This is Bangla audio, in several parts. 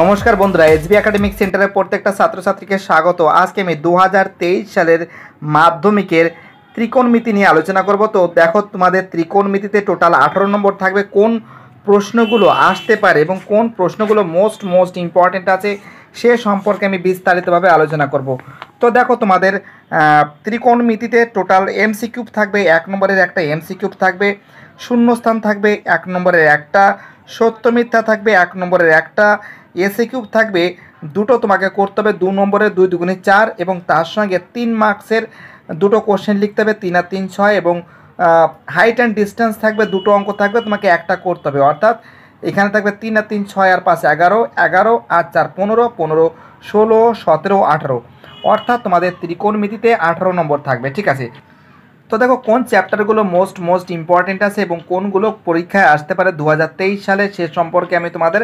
নমস্কার বন্ধুরা এসবি একাডেমিক সেন্টারের প্রত্যেকটা ছাত্রছাত্রীকে স্বাগত আজকে আমি দু সালের মাধ্যমিকের ত্রিকোণমিতি নিয়ে আলোচনা করব তো দেখো তোমাদের ত্রিকোণমিতিতে টোটাল আঠারো নম্বর থাকবে কোন প্রশ্নগুলো আসতে পারে এবং কোন প্রশ্নগুলো মোস্ট মোস্ট ইম্পর্ট্যান্ট আছে সে সম্পর্কে আমি বিস্তারিতভাবে আলোচনা করব তো দেখো তোমাদের ত্রিকোণমিতিতে টোটাল এমসি কিউব থাকবে এক নম্বরের একটা এমসি কিউব থাকবে শূন্যস্থান থাকবে এক নম্বরের একটা সত্য মিথ্যা থাকবে এক নম্বরের একটা এসি কিউব থাকবে দুটো তোমাকে করতে হবে দু নম্বরের দুই দুগুণে চার এবং তার সঙ্গে তিন মার্কসের দুটো কোশ্চেন লিখতে হবে তিন আর তিন ছয় এবং হাইট অ্যান্ড ডিস্টেন্স থাকবে দুটো অঙ্ক থাকবে তোমাকে একটা করতে হবে অর্থাৎ এখানে থাকবে তিন আর তিন ছয় আর পাঁচ এগারো এগারো আর চার পনেরো পনেরো ষোলো সতেরো আঠেরো অর্থাৎ তোমাদের ত্রিকোণমিতিতে আঠেরো নম্বর থাকবে ঠিক আছে তো দেখো কোন চ্যাপ্টারগুলো মোস্ট মোস্ট ইম্পর্টেন্ট আছে এবং কোনগুলো পরীক্ষায় আসতে পারে দু সালে সে সম্পর্কে আমি তোমাদের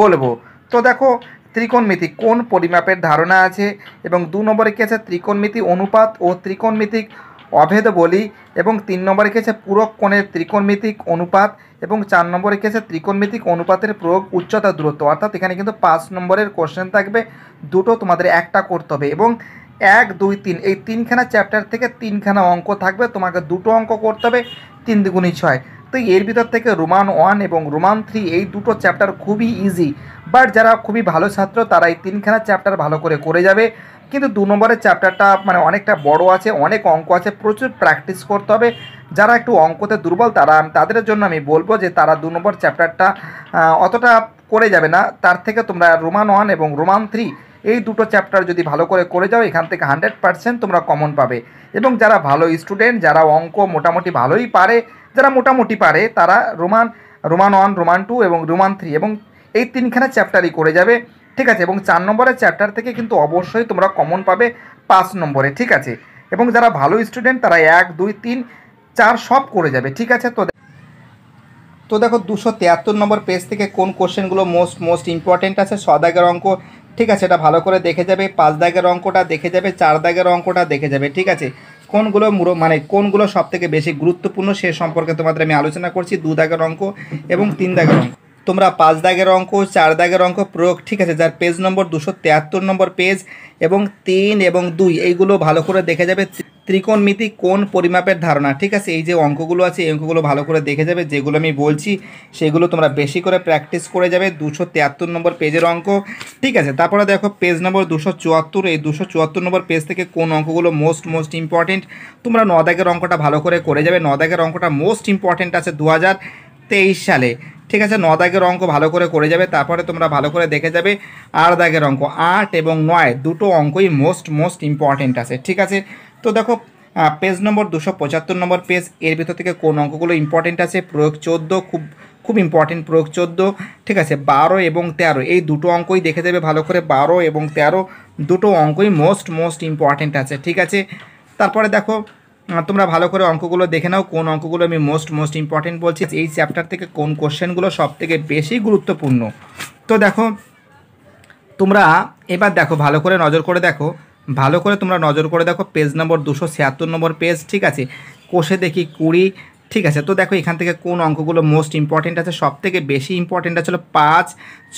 বলবো তো দেখো ত্রিকোণমিতি কোন পরিমাপের ধারণা আছে এবং দু নম্বরে কি আছে ত্রিকোণমিতি অনুপাত ও ত্রিকোণমিতিক অভেদ বলি এবং তিন নম্বরে কেছে পূরক কোণের ত্রিকোণমিতিক অনুপাত এবং চার নম্বরে কেছে ত্রিকোণমিতিক অনুপাতের প্রয়োগ উচ্চতা দূরত্ব অর্থাৎ এখানে কিন্তু পাঁচ নম্বরের কোশ্চেন থাকবে দুটো তোমাদের একটা করতে হবে এবং এক দুই তিন এই তিনখানা চ্যাপ্টার থেকে তিনখানা অঙ্ক থাকবে তোমাকে দুটো অঙ্ক করতে হবে তিন দুগুণি ছয় সত্যিই এর ভিতর থেকে রোমান ওয়ান এবং রোমান থ্রি এই দুটো চ্যাপ্টার খুবই ইজি বাট যারা খুবই ভালো ছাত্র তারা এই তিনখানা চ্যাপ্টার ভালো করে করে যাবে কিন্তু দু নম্বরের চ্যাপ্টারটা মানে অনেকটা বড় আছে অনেক অঙ্ক আছে প্রচুর প্র্যাকটিস করতে হবে যারা একটু অঙ্কতে দুর্বল তারা তাদের জন্য আমি বলবো যে তারা দু নম্বর চ্যাপ্টারটা অতটা করে যাবে না তার থেকে তোমরা রোমান ওয়ান এবং রোমান থ্রি এই দুটো চ্যাপ্টার যদি ভালো করে করে যাও এখান থেকে হান্ড্রেড পারসেন্ট তোমরা কমন পাবে এবং যারা ভালো স্টুডেন্ট যারা অঙ্ক মোটামুটি ভালোই পারে যারা মোটামুটি পারে তারা Roman Roman one Roman two এবং রোমান থ্রি এবং এই তিনখানা চ্যাপ্টারই করে যাবে ঠিক আছে এবং চার নম্বরের চ্যাপ্টার থেকে কিন্তু অবশ্যই তোমরা কমন পাবে পাঁচ নম্বরে ঠিক আছে এবং যারা ভালো স্টুডেন্ট তারা এক দুই তিন চার সব করে যাবে ঠিক আছে তো তো দেখো দুশো তিয়াত্তর নম্বর পেজ থেকে কোন কোশ্চেনগুলো মোস্ট মোস্ট ইম্পর্টেন্ট আছে ছ দাগের অঙ্ক ঠিক আছে এটা ভালো করে দেখে যাবে পাঁচ দাগের অঙ্কটা দেখে যাবে চার দাগের অঙ্কটা দেখে যাবে ঠিক আছে কোনগুলো মানে কোনগুলো সব থেকে বেশি গুরুত্বপূর্ণ সে সম্পর্কে তোমাদের আমি আলোচনা করছি দু দাগের অঙ্ক এবং তিন দাগের অঙ্ক তোমরা পাঁচ দাগের অঙ্ক চার দাগের অঙ্ক প্রয়োগ ঠিক আছে যার পেজ নম্বর দুশো নম্বর পেজ এবং তিন এবং দুই এইগুলো ভালো করে দেখে যাবে ত্রিকোণমিতি কোন পরিমাপের ধারণা ঠিক আছে এই যে অঙ্কগুলো আছে এই অঙ্কগুলো ভালো করে দেখে যাবে যেগুলো আমি বলছি সেগুলো তোমরা বেশি করে প্র্যাকটিস করে যাবে দুশো তিয়াত্তর নম্বর পেজের অঙ্ক ঠিক আছে তারপরে দেখো পেজ নম্বর দুশো চুয়াত্তর এই দুশো চুয়াত্তর নম্বর পেজ থেকে কোন অঙ্কগুলো মোস্ট মোস্ট ইম্পর্ট্যান্ট তোমরা নদাগের অঙ্কটা ভালো করে করে যাবে নদাগের অঙ্কটা মোস্ট ইম্পর্ট্যান্ট আছে দু সালে ঠিক আছে ন দাগের অঙ্ক ভালো করে করে যাবে তারপরে তোমরা ভালো করে দেখে যাবে আট দাগের অঙ্ক আট এবং নয় দুটো অঙ্কই মোস্ট মোস্ট ইম্পর্ট্যান্ট আছে ঠিক আছে তো দেখো পেজ নম্বর দুশো পঁচাত্তর নম্বর পেজ এর ভিতর থেকে কোন অঙ্কগুলো ইম্পর্টেন্ট আছে প্রয়োগ চোদ্দ খুব খুব ইম্পর্টেন্ট প্রয়োগ চোদ্দ ঠিক আছে বারো এবং তেরো এই দুটো অঙ্কই দেখে দেবে ভালো করে বারো এবং তেরো দুটো অঙ্কই মোস্ট মোস্ট ইম্পর্টেন্ট আছে ঠিক আছে তারপরে দেখো তোমরা ভালো করে অঙ্কগুলো দেখে নাও কোন অঙ্কগুলো আমি মোস্ট মোস্ট ইম্পর্টেন্ট বলছি এই চ্যাপ্টার থেকে কোন কোশ্চেনগুলো সব থেকে বেশি গুরুত্বপূর্ণ তো দেখো তোমরা এবার দেখো ভালো করে নজর করে দেখো ভালো করে তোমরা নজর করে দেখো পেজ নম্বর দুশো ছিয়াত্তর নম্বর পেজ ঠিক আছে কোষে দেখি কুড়ি ঠিক আছে তো দেখো এখান থেকে কোন অঙ্কগুলো মোস্ট ইম্পর্টেন্ট আছে সব থেকে বেশি ইম্পর্টেন্ট আছে পাঁচ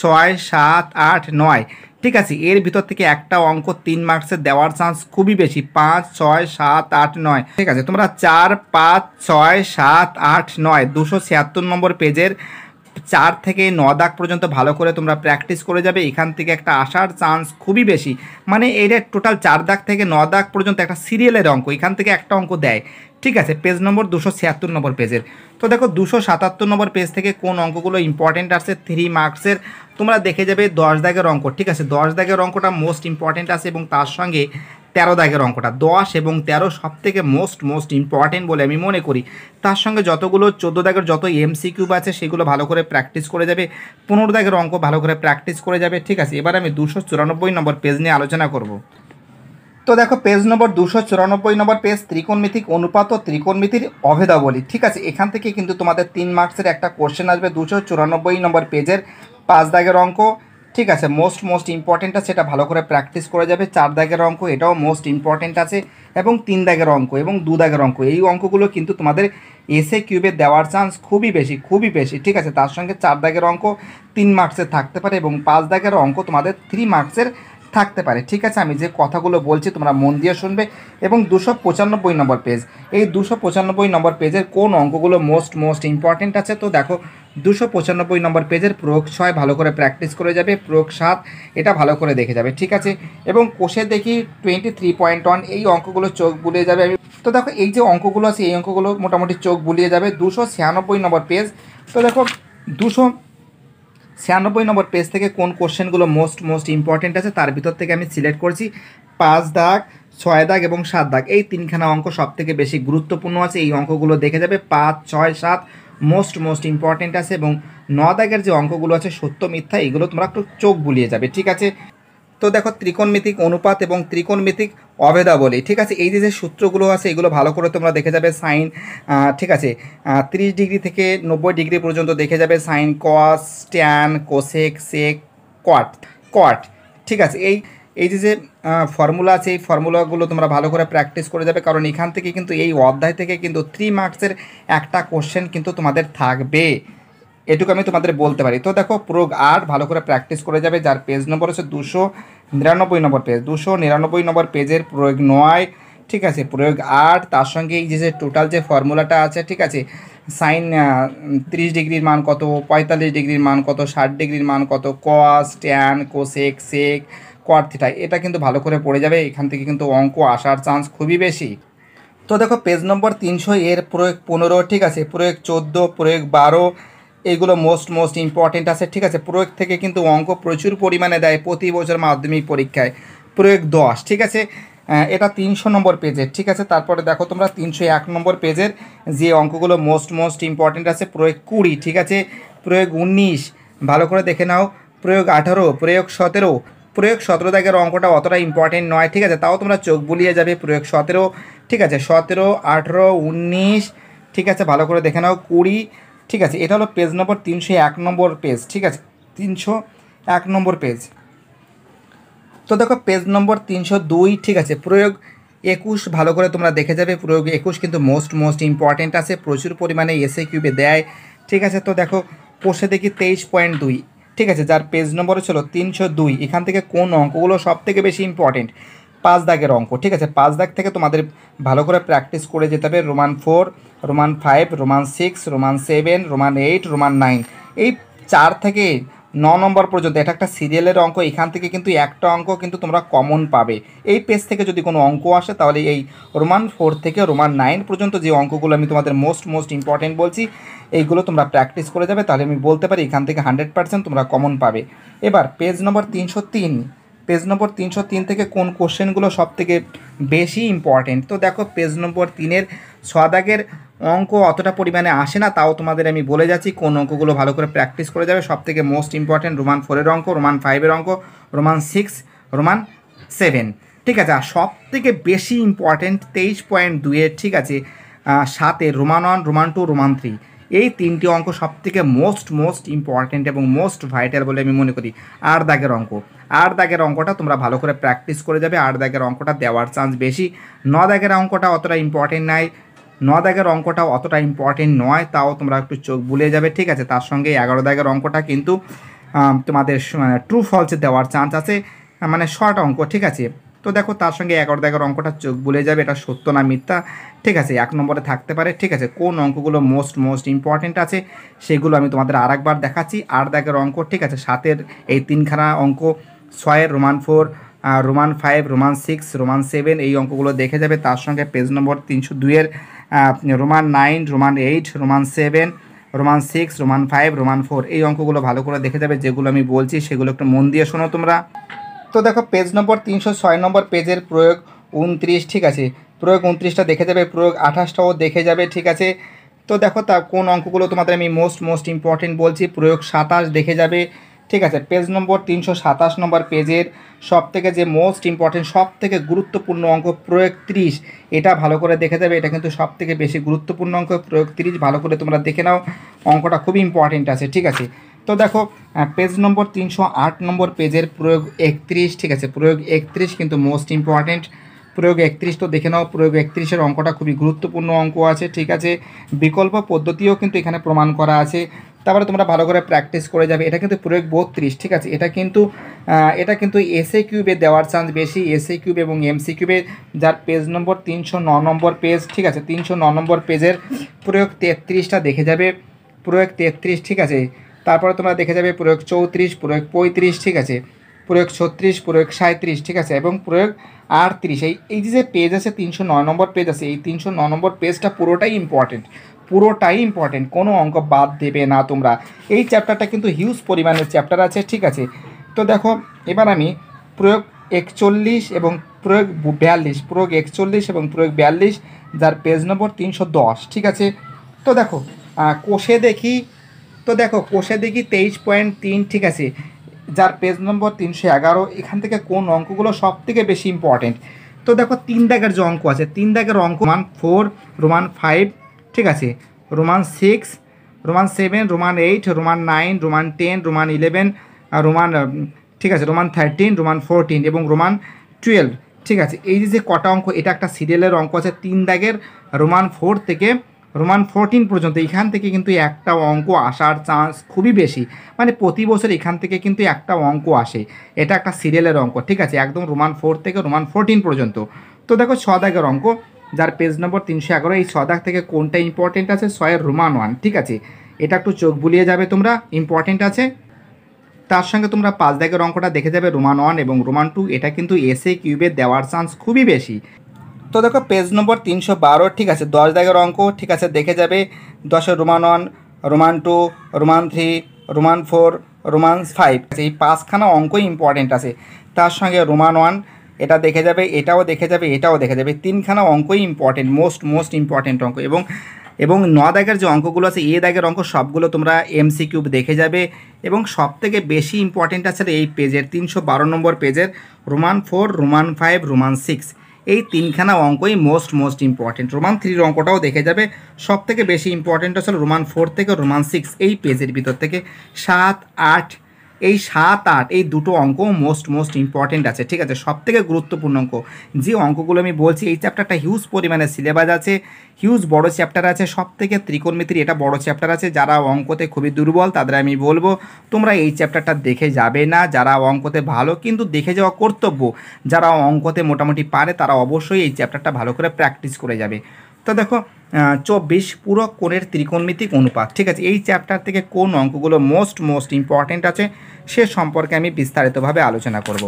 ছয় সাত আট নয় ঠিক আছে এর ভিতর থেকে একটা অঙ্ক তিন মার্কসে দেওয়ার চান্স খুবই বেশি পাঁচ ছয় সাত আট নয় ঠিক আছে তোমরা চার পাঁচ ছয় সাত আট নয় দুশো ছিয়াত্তর নম্বর পেজের চার থেকে ন দাগ পর্যন্ত ভালো করে তোমরা প্র্যাকটিস করে যাবে এখান থেকে একটা আসার চান্স খুবই বেশি মানে এটা টোটাল চার দাগ থেকে ন দাগ পর্যন্ত একটা সিরিয়ালের অঙ্ক এখান থেকে একটা অঙ্ক দেয় ঠিক আছে পেজ নম্বর দুশো ছিয়াত্তর নম্বর পেজের তো দেখো দুশো সাতাত্তর নম্বর পেজ থেকে কোন অঙ্কগুলো ইম্পর্ট্যান্ট আসছে থ্রি মার্কসের তোমরা দেখে যাবে দশ দাগের অঙ্ক ঠিক আছে দশ দাগের অঙ্কটা মোস্ট ইম্পর্ট্যান্ট আছে এবং তার সঙ্গে তেরো দাগের অঙ্কটা দশ এবং তেরো সবথেকে মোস্ট মোস্ট ইম্পর্টেন্ট বলে আমি মনে করি তার সঙ্গে যতগুলো চোদ্দো দাগের যত এমসিকিউ কিউব আছে সেগুলো ভালো করে প্র্যাকটিস করে যাবে পনেরো দাগের অঙ্ক ভালো করে প্র্যাকটিস করে যাবে ঠিক আছে এবার আমি দুশো চুরানব্বই নম্বর পেজ নিয়ে আলোচনা করব তো দেখো পেজ নম্বর দুশো চুরানব্বই নম্বর পেজ ত্রিকোণমিতিক অনুপাত ও ত্রিকোণমিতির অভেদাবলী ঠিক আছে এখান থেকে কিন্তু তোমাদের তিন মার্কসের একটা কোশ্চেন আসবে দুশো চুরানব্বই নম্বর পেজের পাঁচ দাগের অঙ্ক ঠিক আছে মোস্ট মোস্ট আছে সেটা ভালো করে প্র্যাকটিস করে যাবে চার দাগের অঙ্ক এটাও মোস্ট ইম্পর্টেন্ট আছে এবং তিন দাগের অঙ্ক এবং দু দাগের অঙ্ক এই অঙ্কগুলো কিন্তু তোমাদের এসে কিউবে দেওয়ার চান্স খুবই বেশি খুবই বেশি ঠিক আছে তার সঙ্গে চার দাগের অঙ্ক তিন মার্কসের থাকতে পারে এবং পাঁচ দাগের অঙ্ক তোমাদের থ্রি মার্কসের থাকতে পারে ঠিক আছে আমি যে কথাগুলো বলছি তোমরা মন দিয়ে শুনবে এবং দুশো পঁচানব্বই নম্বর পেজ এই দুশো পঁচানব্বই নম্বর পেজের কোন অঙ্কগুলো মোস্ট মোস্ট ইম্পর্টেন্ট আছে তো দেখো দুশো পঁচানব্বই নম্বর পেজের প্রয়োগ ছয় ভালো করে প্র্যাকটিস করে যাবে প্রয়োগ সাত এটা ভালো করে দেখে যাবে ঠিক আছে এবং কোষে দেখি টোয়েন্টি থ্রি পয়েন্ট ওয়ান এই অঙ্কগুলো চোখ বুলিয়ে যাবে আমি তো দেখো এই যে অঙ্কগুলো আছে এই অঙ্কগুলো মোটামুটি চোখ বুলিয়ে যাবে দুশো ছিয়ানব্বই নম্বর পেজ তো দেখো দুশো ছিয়ানব্বই নম্বর পেজ থেকে কোন কোশ্চেনগুলো মোস্ট মোস্ট ইম্পর্টেন্ট আছে তার ভিতর থেকে আমি সিলেক্ট করছি পাঁচ দাগ ছয় দাগ এবং সাত দাগ এই তিনখানা অঙ্ক সব থেকে বেশি গুরুত্বপূর্ণ আছে এই অঙ্কগুলো দেখে যাবে পাঁচ ছয় সাত মোস্ট মোস্ট ইম্পর্টেন্ট আছে এবং ন দাগের যে অঙ্কগুলো আছে সত্য মিথ্যা এগুলো তোমরা একটু চোখ বুলিয়ে যাবে ঠিক আছে তো দেখো ত্রিকোণমিতিক অনুপাত এবং ত্রিকোণমিতিক অভেদাবলী ঠিক আছে এই যে যে সূত্রগুলো আছে এগুলো ভালো করে তোমরা দেখে যাবে সাইন ঠিক আছে ত্রিশ ডিগ্রি থেকে নব্বই ডিগ্রি পর্যন্ত দেখে যাবে sine cos tan cosec sec cot cot ঠিক আছে এই এই যে যে ফর্মুলা আছে এই ফর্মুলাগুলো তোমরা ভালো করে প্র্যাকটিস করে যাবে কারণ এখান থেকে কিন্তু এই অধ্যায় থেকে কিন্তু থ্রি মার্কসের একটা কোশ্চেন কিন্তু তোমাদের থাকবে এটুকু আমি তোমাদের বলতে পারি তো দেখো প্রোগ আর্ট ভালো করে প্র্যাকটিস করে যাবে যার পেজ নম্বর হচ্ছে দুশো নিরানব্বই নম্বর পেজ দুশো নিরানব্বই নম্বর পেজের প্রয়োগ নয় ঠিক আছে প্রয়োগ আর্ট তার সঙ্গে এই যে টোটাল যে ফর্মুলাটা আছে ঠিক আছে সাইন তিরিশ ডিগ্রির মান কত পঁয়তাল্লিশ ডিগ্রির মান কত ষাট ডিগ্রির মান কত কস ট্যান কোসেক সেক কোয়ার্থিটা এটা কিন্তু ভালো করে পড়ে যাবে এখান থেকে কিন্তু অঙ্ক আসার চান্স খুবই বেশি তো দেখো পেজ নম্বর তিনশো এর প্রয়োগ পনেরো ঠিক আছে প্রয়োগ চোদ্দো প্রয়োগ বারো এগুলো মোস্ট মোস্ট ইম্পর্টেন্ট আছে ঠিক আছে প্রয়োগ থেকে কিন্তু অঙ্ক প্রচুর পরিমাণে দেয় প্রতি বছর মাধ্যমিক পরীক্ষায় প্রয়োগ দশ ঠিক আছে এটা তিনশো নম্বর পেজের ঠিক আছে তারপরে দেখো তোমরা তিনশো এক নম্বর পেজের যে অঙ্কগুলো মোস্ট মোস্ট ইম্পর্টেন্ট আছে প্রয়োগ কুড়ি ঠিক আছে প্রয়োগ উনিশ ভালো করে দেখে নাও প্রয়োগ আঠারো প্রয়োগ সতেরো প্রয়োগ সতেরো দাগের অঙ্কটা অতটা ইম্পর্টেন্ট নয় ঠিক আছে তাও তোমরা চোখ বুলিয়ে যাবে প্রয়োগ সতেরো ঠিক আছে সতেরো আঠেরো উনিশ ঠিক আছে ভালো করে দেখে নাও কুড়ি ঠিক আছে এটা হলো পেজ নম্বর তিনশো এক নম্বর পেজ ঠিক আছে তিনশো এক নম্বর পেজ তো দেখো পেজ নম্বর তিনশো দুই ঠিক আছে প্রয়োগ একুশ ভালো করে তোমরা দেখে যাবে প্রয়োগ একুশ কিন্তু মোস্ট মোস্ট ইম্পর্ট্যান্ট আছে প্রচুর পরিমাণে এসে কিউবে দেয় ঠিক আছে তো দেখো পোষে দেখি তেইশ পয়েন্ট দুই ঠিক আছে যার পেজ নম্বর ছিল তিনশো দুই এখান থেকে কোন অঙ্কগুলো সব থেকে বেশি ইম্পর্টেন্ট পাঁচ দাগের অঙ্ক ঠিক আছে পাঁচ দাগ থেকে তোমাদের ভালো করে প্র্যাকটিস করে যেতে হবে Roman four Roman five Roman six Roman seven Roman eight Roman nine এই চার থেকে ন নম্বর পর্যন্ত এটা একটা সিরিয়ালের অঙ্ক এখান থেকে কিন্তু একটা অঙ্ক কিন্তু তোমরা কমন পাবে এই পেজ থেকে যদি কোনো অঙ্ক আসে তাহলে এই রোমান ফোর থেকে রোমান নাইন পর্যন্ত যে অঙ্কগুলো আমি তোমাদের মোস্ট মোস্ট ইম্পর্টেন্ট বলছি এইগুলো তোমরা প্র্যাকটিস করে যাবে তাহলে আমি বলতে পারি এখান থেকে হান্ড্রেড পার্সেন্ট তোমরা কমন পাবে এবার পেজ নম্বর তিনশো তিন পেজ নম্বর তিনশো তিন থেকে কোন কোশ্চেনগুলো থেকে বেশি ইম্পর্টেন্ট তো দেখো পেজ নম্বর তিনের সদাগের অঙ্ক অতটা পরিমাণে আসে না তাও তোমাদের আমি বলে যাচ্ছি কোন অঙ্কগুলো ভালো করে প্র্যাকটিস করে যাবে সব থেকে মোস্ট ইম্পর্ট্যান্ট রোমান ফোরের অঙ্ক রোমান ফাইভের অঙ্ক রোমান সিক্স রোমান সেভেন ঠিক আছে আর সব থেকে বেশি ইম্পর্ট্যান্ট তেইশ পয়েন্ট দুয়ের ঠিক আছে সাতে Roman one Roman two Roman three এই তিনটি অঙ্ক সব থেকে মোস্ট মোস্ট ইম্পর্ট্যান্ট এবং মোস্ট ভাইটাল বলে আমি মনে করি আর দাগের অঙ্ক আর দাগের অঙ্কটা তোমরা ভালো করে প্র্যাকটিস করে যাবে আর দাগের অঙ্কটা দেওয়ার চান্স বেশি ন দাগের অঙ্কটা অতটা ইম্পর্টেন্ট নাই ন দাগের অঙ্কটাও অতটা ইম্পর্টেন্ট নয় তাও তোমরা একটু চোখ বুলিয়ে যাবে ঠিক আছে তার সঙ্গে এগারো দাগের অঙ্কটা কিন্তু তোমাদের মানে ট্রু ফলসে দেওয়ার চান্স আছে মানে শর্ট অঙ্ক ঠিক আছে তো দেখো তার সঙ্গে এগারো দাগের অঙ্কটা চোখ বুলে যাবে এটা সত্য না মিথ্যা ঠিক আছে এক নম্বরে থাকতে পারে ঠিক আছে কোন অঙ্কগুলো মোস্ট মোস্ট ইম্পর্টেন্ট আছে সেগুলো আমি তোমাদের আরেকবার দেখাচ্ছি আট দাগের অঙ্ক ঠিক আছে সাতের এই তিনখানা অঙ্ক ছয়ের Roman four Roman five Roman six Roman seven এই অঙ্কগুলো দেখে যাবে তার সঙ্গে পেজ নম্বর তিনশো দুইয়ের Roman nine Roman eight Roman seven Roman six Roman five Roman four এই অঙ্কগুলো ভালো করে দেখে যাবে যেগুলো আমি বলছি সেগুলো একটু মন দিয়ে শোনো তোমরা তো দেখো পেজ নম্বর তিনশো ছয় নম্বর পেজের প্রয়োগ উনত্রিশ ঠিক আছে প্রয়োগ উনত্রিশটা দেখে যাবে প্রয়োগ আঠাশটাও দেখে যাবে ঠিক আছে তো দেখো তা কোন অঙ্কগুলো তোমাদের আমি মোস্ট মোস্ট ইম্পর্টেন্ট বলছি প্রয়োগ সাতাশ দেখে যাবে ঠিক আছে পেজ নম্বর তিনশো সাতাশ নম্বর পেজের সব থেকে যে মোস্ট ইম্পর্টেন্ট সব থেকে গুরুত্বপূর্ণ অঙ্ক প্রয়োগ ত্রিশ এটা ভালো করে দেখে যাবে এটা কিন্তু সব থেকে বেশি গুরুত্বপূর্ণ অঙ্ক প্রয়োগ ত্রিশ ভালো করে তোমরা দেখে নাও অঙ্কটা খুবই ইম্পর্টেন্ট আছে ঠিক আছে তো দেখো পেজ নম্বর তিনশো আট নম্বর পেজের প্রয়োগ একত্রিশ ঠিক আছে প্রয়োগ একত্রিশ কিন্তু মোস্ট ইম্পর্টেন্ট প্রয়োগ একত্রিশ তো দেখে নাও প্রয়োগ একত্রিশের অঙ্কটা খুবই গুরুত্বপূর্ণ অঙ্ক আছে ঠিক আছে বিকল্প পদ্ধতিও কিন্তু এখানে প্রমাণ করা আছে তারপরে তোমরা ভালো করে প্র্যাকটিস করে যাবে এটা কিন্তু প্রয়োগ বত্রিশ ঠিক আছে এটা কিন্তু এটা কিন্তু এসএ কিউবে দেওয়ার চান্স বেশি এসএ কিউব এবং এমসি কিউবে যার পেজ নম্বর তিনশো ন নম্বর পেজ ঠিক আছে তিনশো ন নম্বর পেজের প্রয়োগ তেত্রিশটা দেখে যাবে প্রয়োগ তেত্রিশ ঠিক আছে তারপরে তোমরা দেখে যাবে প্রয়োগ চৌত্রিশ প্রয়োগ পঁয়ত্রিশ ঠিক আছে প্রয়োগ ছত্রিশ প্রয়োগ সাঁত্রিশ ঠিক আছে এবং প্রয়োগ আটত্রিশ এই এই যে পেজ আছে তিনশো নয় নম্বর পেজ আছে এই তিনশো নয় নম্বর পেজটা পুরোটাই ইম্পর্টেন্ট পুরোটাই ইম্পর্টেন্ট কোনো অঙ্ক বাদ দেবে না তোমরা এই চ্যাপ্টারটা কিন্তু হিউজ পরিমাণের চ্যাপ্টার আছে ঠিক আছে তো দেখো এবার আমি প্রয়োগ একচল্লিশ এবং প্রয়োগ বিয়াল্লিশ প্রয়োগ একচল্লিশ এবং প্রয়োগ বিয়াল্লিশ যার পেজ নম্বর তিনশো দশ ঠিক আছে তো দেখো কোষে দেখি তো দেখো কোষে দেখি তেইশ পয়েন্ট তিন ঠিক আছে যার পেজ নম্বর তিনশো এগারো এখান থেকে কোন অঙ্কগুলো সব থেকে বেশি ইম্পর্টেন্ট তো দেখো তিন দাগের যে অঙ্ক আছে তিন দাগের অঙ্ক রোমান ফোর রোমান ফাইভ ঠিক আছে Roman six Roman seven Roman eight Roman nine Roman ten Roman eleven Roman ঠিক আছে রোমান থার্টিন রোমান ফোরটিন এবং রোমান টুয়েলভ ঠিক আছে এই যে কটা অঙ্ক এটা একটা সিরিয়ালের অঙ্ক আছে তিন দাগের রোমান ফোর থেকে রোমান ফোরটিন পর্যন্ত এখান থেকে কিন্তু একটা অঙ্ক আসার চান্স খুবই বেশি মানে প্রতি বছর এখান থেকে কিন্তু একটা অঙ্ক আসে এটা একটা সিরিয়ালের অঙ্ক ঠিক আছে একদম রোমান ফোর থেকে রোমান ফোরটিন পর্যন্ত তো দেখো ছদাগের অঙ্ক যার পেজ নম্বর তিনশো এগারো এই ছদাগ থেকে কোনটা ইম্পর্টেন্ট আছে ছয়ের রোমান ওয়ান ঠিক আছে এটা একটু চোখ বুলিয়ে যাবে তোমরা ইম্পর্টেন্ট আছে তার সঙ্গে তোমরা পাঁচ দাগের অঙ্কটা দেখে যাবে রোমান ওয়ান এবং রোমান টু এটা কিন্তু এসএ কিউবে দেওয়ার চান্স খুবই বেশি তো দেখো পেজ নম্বর তিনশো বারো ঠিক আছে দশ দাগের অঙ্ক ঠিক আছে দেখে যাবে দশের Roman one Roman two Roman three Roman four Roman five এই পাঁচখানা অঙ্কই ইম্পর্টেন্ট আছে তার সঙ্গে রোমান ওয়ান এটা দেখে যাবে এটাও দেখে যাবে এটাও দেখে যাবে তিনখানা অঙ্কই ইম্পর্টেন্ট মোস্ট মোস্ট ইম্পর্টেন্ট অঙ্ক এবং এবং ন দাগের যে অঙ্কগুলো আছে এ দাগের অঙ্ক সবগুলো তোমরা এমসি কিউব দেখে যাবে এবং সব থেকে বেশি ইম্পর্টেন্ট আছে এই পেজের তিনশো বারো নম্বর পেজের Roman four Roman five Roman six এই তিনখানা অঙ্কই মোস্ট মোস্ট ইম্পর্টেন্ট রোমান থ্রির অঙ্কটাও দেখে যাবে সব থেকে বেশি ইম্পর্টেন্ট আসলে রোমান ফোর থেকে রোমান সিক্স এই পেজের ভিতর থেকে সাত আট এই সাত আট এই দুটো অঙ্ক মোস্ট মোস্ট ইম্পর্টেন্ট আছে ঠিক আছে সব থেকে গুরুত্বপূর্ণ অঙ্ক যে অঙ্কগুলো আমি বলছি এই চ্যাপ্টারটা হিউজ পরিমাণে সিলেবাস আছে হিউজ বড় চ্যাপ্টার আছে সব থেকে ত্রিকোণমিত্রী এটা বড় চ্যাপ্টার আছে যারা অঙ্কতে খুবই দুর্বল তাদের আমি বলবো তোমরা এই চ্যাপ্টারটা দেখে যাবে না যারা অঙ্কতে ভালো কিন্তু দেখে যাওয়া কর্তব্য যারা অঙ্কতে মোটামুটি পারে তারা অবশ্যই এই চ্যাপ্টারটা ভালো করে প্র্যাকটিস করে যাবে তো দেখো চব্বিশ পুরো কোণের ত্রিকোণমিতিক অনুপাত ঠিক আছে এই চ্যাপ্টার থেকে কোন অঙ্কগুলো মোস্ট মোস্ট ইম্পর্ট্যান্ট আছে সে সম্পর্কে আমি বিস্তারিতভাবে আলোচনা করব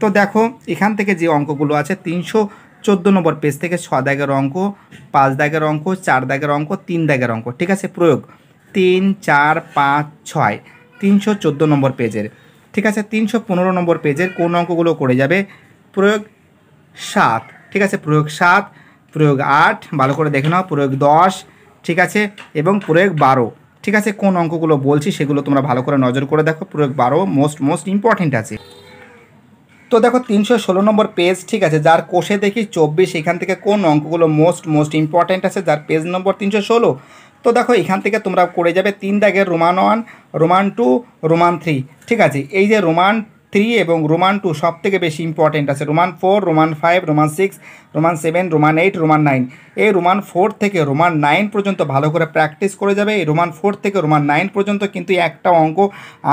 তো দেখো এখান থেকে যে অঙ্কগুলো আছে তিনশো চোদ্দো নম্বর পেজ থেকে ছ দাগের অঙ্ক পাঁচ দাগের অঙ্ক চার দাগের অঙ্ক তিন দাগের অঙ্ক ঠিক আছে প্রয়োগ তিন চার পাঁচ ছয় তিনশো চোদ্দো নম্বর পেজের ঠিক আছে তিনশো পনেরো নম্বর পেজের কোন অঙ্কগুলো করে যাবে প্রয়োগ সাত ঠিক আছে প্রয়োগ সাত প্রয়োগ আট ভালো করে দেখে নাও প্রয়োগ দশ ঠিক আছে এবং প্রয়োগ বারো ঠিক আছে কোন অঙ্কগুলো বলছি সেগুলো তোমরা ভালো করে নজর করে দেখো প্রয়োগ বারো মোস্ট মোস্ট ইম্পর্টেন্ট আছে তো দেখো তিনশো ষোলো নম্বর পেজ ঠিক আছে যার কোষে দেখি চব্বিশ এখান থেকে কোন অঙ্কগুলো মোস্ট মোস্ট ইম্পর্ট্যান্ট আছে যার পেজ নম্বর তিনশো ষোলো তো দেখো এখান থেকে তোমরা করে যাবে তিন দাগের Roman one Roman two Roman three ঠিক আছে এই যে রোমান থ্রি এবং রোমান টু সব থেকে বেশি ইম্পর্টেন্ট আছে Roman four Roman five Roman six Roman seven Roman eight Roman nine এই রোমান ফোর থেকে রোমান নাইন পর্যন্ত ভালো করে প্র্যাকটিস করে যাবে এই রোমান ফোর থেকে রোমান নাইন পর্যন্ত কিন্তু একটা অঙ্ক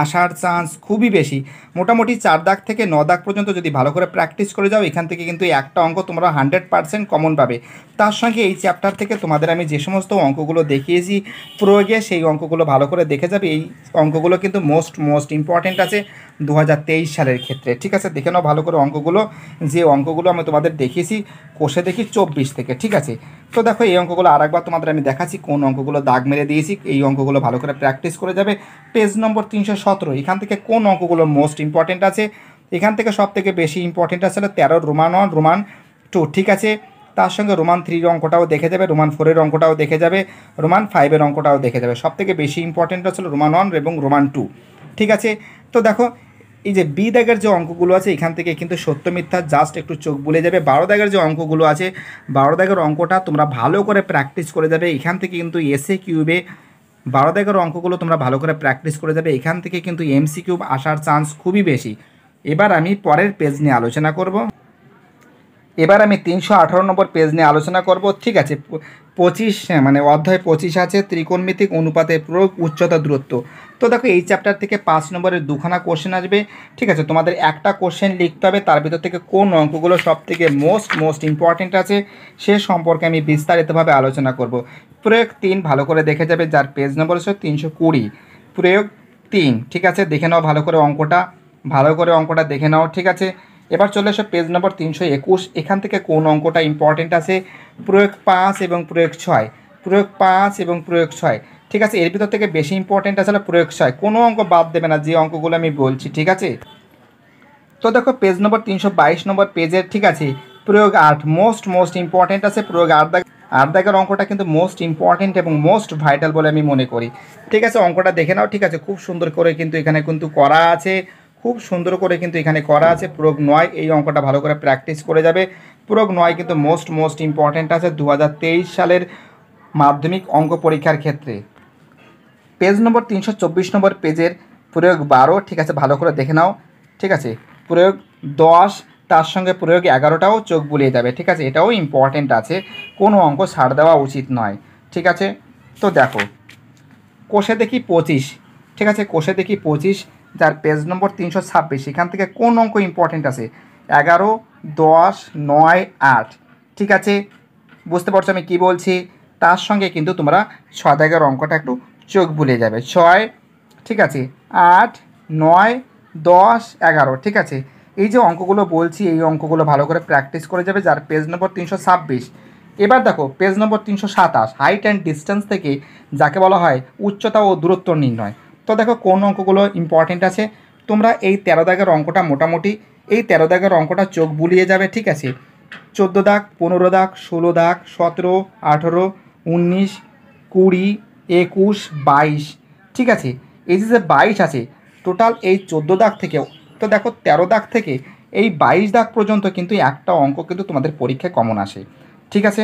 আসার চান্স খুবই বেশি মোটামুটি চার দাগ থেকে ন দাগ পর্যন্ত যদি ভালো করে প্র্যাকটিস করে যাও এখান থেকে কিন্তু একটা অঙ্ক তোমরা হান্ড্রেড পারসেন্ট কমন পাবে তার সঙ্গে এই চ্যাপ্টার থেকে তোমাদের আমি যে সমস্ত অঙ্কগুলো দেখিয়েছি প্রয়োগে সেই অঙ্কগুলো ভালো করে দেখে যাবে এই অঙ্কগুলো কিন্তু মোস্ট মোস্ট ইম্পর্টেন্ট আছে দু সালের ক্ষেত্রে ঠিক আছে দেখে নাও ভালো করে অঙ্কগুলো যে অঙ্কগুলো আমি তোমাদের দেখিয়েছি কষে দেখি চব্বিশ থেকে ঠিক আছে তো দেখো এই অঙ্কগুলো আরেকবার তোমাদের আমি দেখাচ্ছি কোন অঙ্কগুলো দাগ মেরে দিয়েছি এই অঙ্কগুলো ভালো করে প্র্যাকটিস করে যাবে পেজ নম্বর তিনশো সতেরো এখান থেকে কোন অঙ্কগুলো মোস্ট ইম্পর্টেন্ট আছে এখান থেকে সব থেকে বেশি ইম্পর্টেন্ট আছে তেরো রোমান ওয়ান রোমান টু ঠিক আছে তার সঙ্গে রোমান থ্রির অঙ্কটাও দেখে যাবে রোমান ফোরের অঙ্কটাও দেখে যাবে রোমান ফাইভের অঙ্কটাও দেখে যাবে সব থেকে বেশি ইম্পর্টেন্ট হচ্ছিল রোমান ওয়ান এবং রোমান টু ঠিক আছে তো দেখো এই যে বি দাগের যে অঙ্কগুলো আছে এখান থেকে কিন্তু সত্য মিথ্যা জাস্ট একটু চোখ বুলে যাবে বারো দাগের যে অঙ্কগুলো আছে বারো দাগের অঙ্কটা তোমরা ভালো করে প্র্যাকটিস করে যাবে এখান থেকে কিন্তু এসএ কিউবে বারো দাগের অঙ্কগুলো তোমরা ভালো করে প্র্যাকটিস করে যাবে এখান থেকে কিন্তু এমসি কিউব আসার চান্স খুবই বেশি এবার আমি পরের পেজ নিয়ে আলোচনা করব এবার আমি তিনশো আঠারো নম্বর পেজ নিয়ে আলোচনা করব ঠিক আছে পঁচিশ হ্যাঁ, মানে অধ্যায় পঁচিশ আছে ত্রিকোণমিতিক অনুপাতের প্রয়োগ উচ্চতা দূরত্ব তো দেখো এই চ্যাপ্টার থেকে পাঁচ নম্বরের দুখানা কোশ্চেন আসবে ঠিক আছে তোমাদের একটা কোশ্চেন লিখতে হবে তার ভিতর থেকে কোন অঙ্কগুলো সবথেকে মোস্ট মোস্ট ইম্পর্টেন্ট আছে সে সম্পর্কে আমি বিস্তারিতভাবে আলোচনা করব প্রয়োগ তিন ভালো করে দেখে যাবে যার পেজ নম্বর হচ্ছে তিনশো কুড়ি প্রয়োগ তিন ঠিক আছে দেখে নাও ভালো করে অঙ্কটা ভালো করে অঙ্কটা দেখে নাও ঠিক আছে এবার চলে আসে পেজ নম্বর তিনশো একুশ এখান থেকে কোন অঙ্কটা ইম্পর্টেন্ট আছে প্রয়োগ পাঁচ এবং প্রয়োগ ছয় প্রয়োগ পাঁচ এবং প্রয়োগ ছয় ঠিক আছে এর ভিতর থেকে বেশি ইম্পর্টেন্ট আসলে প্রয়োগ ছয় কোনো অঙ্ক বাদ দেবে না যে অঙ্কগুলো আমি বলছি ঠিক আছে তো দেখো পেজ নম্বর তিনশো বাইশ নম্বর পেজের ঠিক আছে প্রয়োগ আট মোস্ট মোস্ট ইম্পর্টেন্ট আছে প্রয়োগ আট দাগ আট দাগের অঙ্কটা কিন্তু মোস্ট ইম্পর্টেন্ট এবং মোস্ট ভাইটাল বলে আমি মনে করি ঠিক আছে অঙ্কটা দেখে নাও ঠিক আছে খুব সুন্দর করে কিন্তু এখানে কিন্তু করা আছে খুব সুন্দর করে কিন্তু এখানে করা আছে প্রোগ নয় এই অঙ্কটা ভালো করে প্র্যাকটিস করে যাবে প্রোগ নয় কিন্তু মোস্ট মোস্ট ইম্পর্ট্যান্ট আছে দু সালের মাধ্যমিক অঙ্ক পরীক্ষার ক্ষেত্রে পেজ নম্বর তিনশো নম্বর পেজের প্রয়োগ বারো ঠিক আছে ভালো করে দেখে নাও ঠিক আছে প্রয়োগ দশ তার সঙ্গে প্রয়োগ এগারোটাও চোখ বুলিয়ে যাবে ঠিক আছে এটাও ইম্পর্ট্যান্ট আছে কোনো অঙ্ক ছাড় দেওয়া উচিত নয় ঠিক আছে তো দেখো কোষে দেখি পঁচিশ ঠিক আছে কোষে দেখি পঁচিশ যার পেজ নম্বর তিনশো ছাব্বিশ এখান থেকে কোন অঙ্ক ইম্পর্টেন্ট আছে এগারো দশ নয় আট ঠিক আছে বুঝতে পারছো আমি কি বলছি তার সঙ্গে কিন্তু তোমরা ছয় দাগের অঙ্কটা একটু চোখ ভুলে যাবে ছয় ঠিক আছে আট নয় দশ এগারো ঠিক আছে এই যে অঙ্কগুলো বলছি এই অঙ্কগুলো ভালো করে প্র্যাকটিস করে যাবে যার পেজ নম্বর তিনশো ছাব্বিশ এবার দেখো পেজ নম্বর তিনশো সাতাশ হাইট অ্যান্ড ডিস্টেন্স থেকে যাকে বলা হয় উচ্চতা ও দূরত্ব নির্ণয় তো দেখো কোন অঙ্কগুলো ইম্পর্টেন্ট আছে তোমরা এই তেরো দাগের অঙ্কটা মোটামুটি এই তেরো দাগের অঙ্কটা চোখ বুলিয়ে যাবে ঠিক আছে চোদ্দো দাগ পনেরো দাগ ষোলো দাগ সতেরো আঠেরো উনিশ কুড়ি একুশ বাইশ ঠিক আছে এই যে যে বাইশ আছে টোটাল এই চোদ্দো দাগ থেকেও তো দেখো তেরো দাগ থেকে এই বাইশ দাগ পর্যন্ত কিন্তু একটা অঙ্ক কিন্তু তোমাদের পরীক্ষায় কমন আসে ঠিক আছে